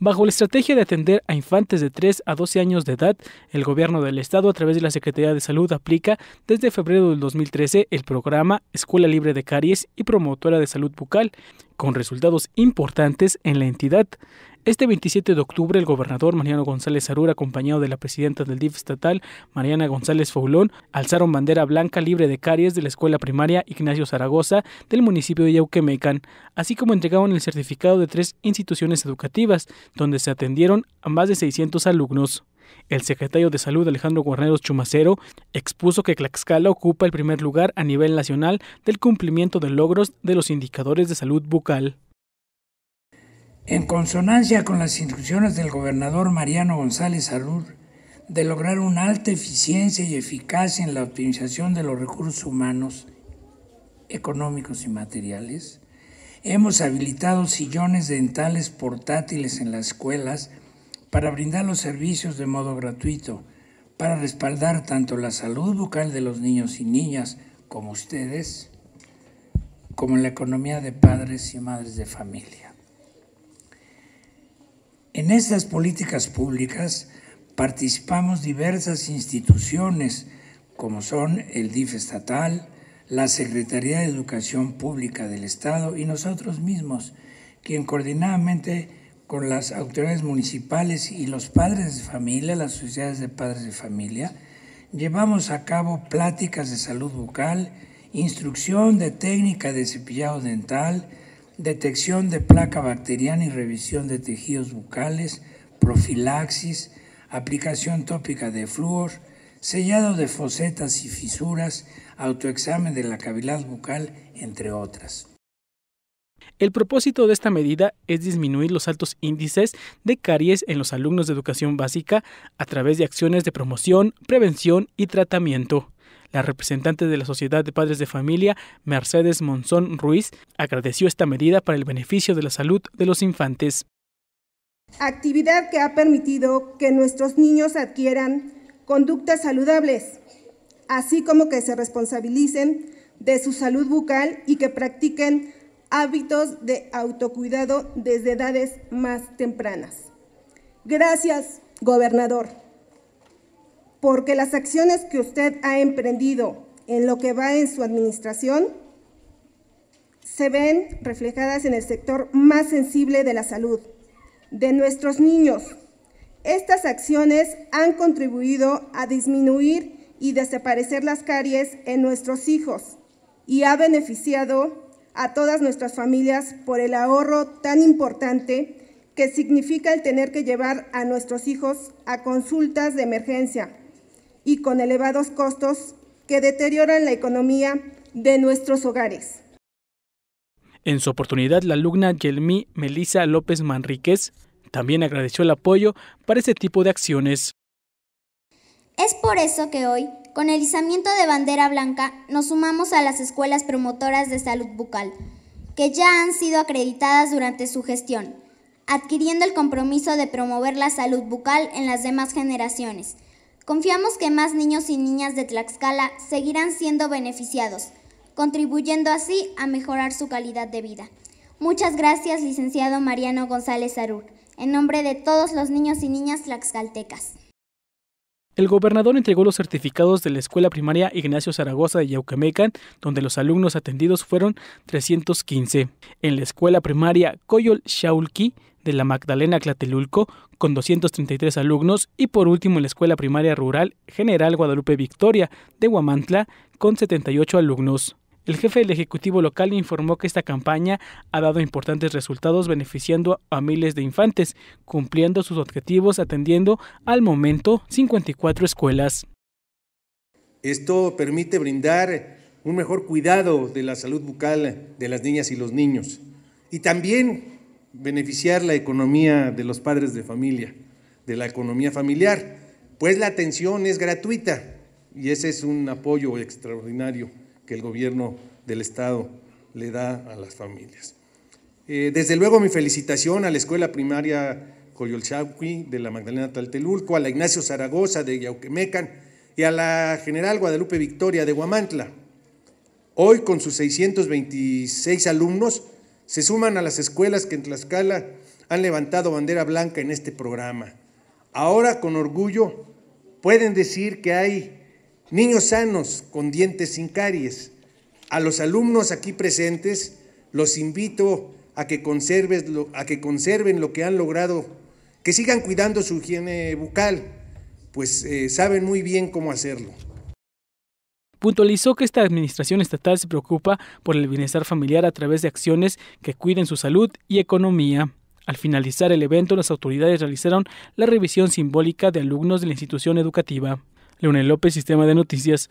Bajo la estrategia de atender a infantes de 3 a 12 años de edad, el gobierno del estado a través de la Secretaría de Salud aplica desde febrero del 2013 el programa Escuela Libre de Caries y Promotora de Salud Bucal, con resultados importantes en la entidad. Este 27 de octubre, el gobernador Mariano González Arura, acompañado de la presidenta del DIF estatal, Mariana González Foulón, alzaron bandera blanca libre de caries de la escuela primaria Ignacio Zaragoza del municipio de Yauquemecan, así como entregaron el certificado de tres instituciones educativas, donde se atendieron a más de 600 alumnos. El secretario de Salud Alejandro Guarneros Chumacero expuso que Tlaxcala ocupa el primer lugar a nivel nacional del cumplimiento de logros de los indicadores de salud bucal en consonancia con las instrucciones del gobernador Mariano González Arur de lograr una alta eficiencia y eficacia en la optimización de los recursos humanos, económicos y materiales, hemos habilitado sillones dentales portátiles en las escuelas para brindar los servicios de modo gratuito, para respaldar tanto la salud bucal de los niños y niñas como ustedes, como la economía de padres y madres de familia. En estas políticas públicas participamos diversas instituciones, como son el DIF estatal, la Secretaría de Educación Pública del Estado y nosotros mismos, quien coordinadamente con las autoridades municipales y los padres de familia, las sociedades de padres de familia, llevamos a cabo pláticas de salud bucal, instrucción de técnica de cepillado dental, detección de placa bacteriana y revisión de tejidos bucales, profilaxis, aplicación tópica de flúor, sellado de fosetas y fisuras, autoexamen de la cavidad bucal, entre otras. El propósito de esta medida es disminuir los altos índices de caries en los alumnos de educación básica a través de acciones de promoción, prevención y tratamiento. La representante de la Sociedad de Padres de Familia, Mercedes Monzón Ruiz, agradeció esta medida para el beneficio de la salud de los infantes. Actividad que ha permitido que nuestros niños adquieran conductas saludables, así como que se responsabilicen de su salud bucal y que practiquen hábitos de autocuidado desde edades más tempranas. Gracias, gobernador porque las acciones que usted ha emprendido en lo que va en su administración se ven reflejadas en el sector más sensible de la salud, de nuestros niños. Estas acciones han contribuido a disminuir y desaparecer las caries en nuestros hijos y ha beneficiado a todas nuestras familias por el ahorro tan importante que significa el tener que llevar a nuestros hijos a consultas de emergencia y con elevados costos que deterioran la economía de nuestros hogares. En su oportunidad, la alumna Yelmi Melisa López Manríquez también agradeció el apoyo para este tipo de acciones. Es por eso que hoy, con el izamiento de bandera blanca, nos sumamos a las escuelas promotoras de salud bucal, que ya han sido acreditadas durante su gestión, adquiriendo el compromiso de promover la salud bucal en las demás generaciones Confiamos que más niños y niñas de Tlaxcala seguirán siendo beneficiados, contribuyendo así a mejorar su calidad de vida. Muchas gracias, licenciado Mariano González Arur, en nombre de todos los niños y niñas tlaxcaltecas. El gobernador entregó los certificados de la Escuela Primaria Ignacio Zaragoza de Yauquemecan, donde los alumnos atendidos fueron 315. En la Escuela Primaria Coyol Shaulqui de la Magdalena Clatelulco, con 233 alumnos, y por último la Escuela Primaria Rural General Guadalupe Victoria de Huamantla, con 78 alumnos. El jefe del Ejecutivo local informó que esta campaña ha dado importantes resultados beneficiando a miles de infantes, cumpliendo sus objetivos atendiendo al momento 54 escuelas. Esto permite brindar un mejor cuidado de la salud bucal de las niñas y los niños y también beneficiar la economía de los padres de familia, de la economía familiar, pues la atención es gratuita y ese es un apoyo extraordinario que el gobierno del Estado le da a las familias. Eh, desde luego mi felicitación a la Escuela Primaria Coyolchauqui de la Magdalena Taltelulco, a la Ignacio Zaragoza de Yauquemecan y a la General Guadalupe Victoria de Huamantla Hoy con sus 626 alumnos se suman a las escuelas que en Tlaxcala han levantado bandera blanca en este programa. Ahora, con orgullo, pueden decir que hay niños sanos con dientes sin caries. A los alumnos aquí presentes los invito a que, a que conserven lo que han logrado, que sigan cuidando su higiene bucal, pues eh, saben muy bien cómo hacerlo. Puntualizó que esta administración estatal se preocupa por el bienestar familiar a través de acciones que cuiden su salud y economía. Al finalizar el evento, las autoridades realizaron la revisión simbólica de alumnos de la institución educativa. Leonel López, Sistema de Noticias.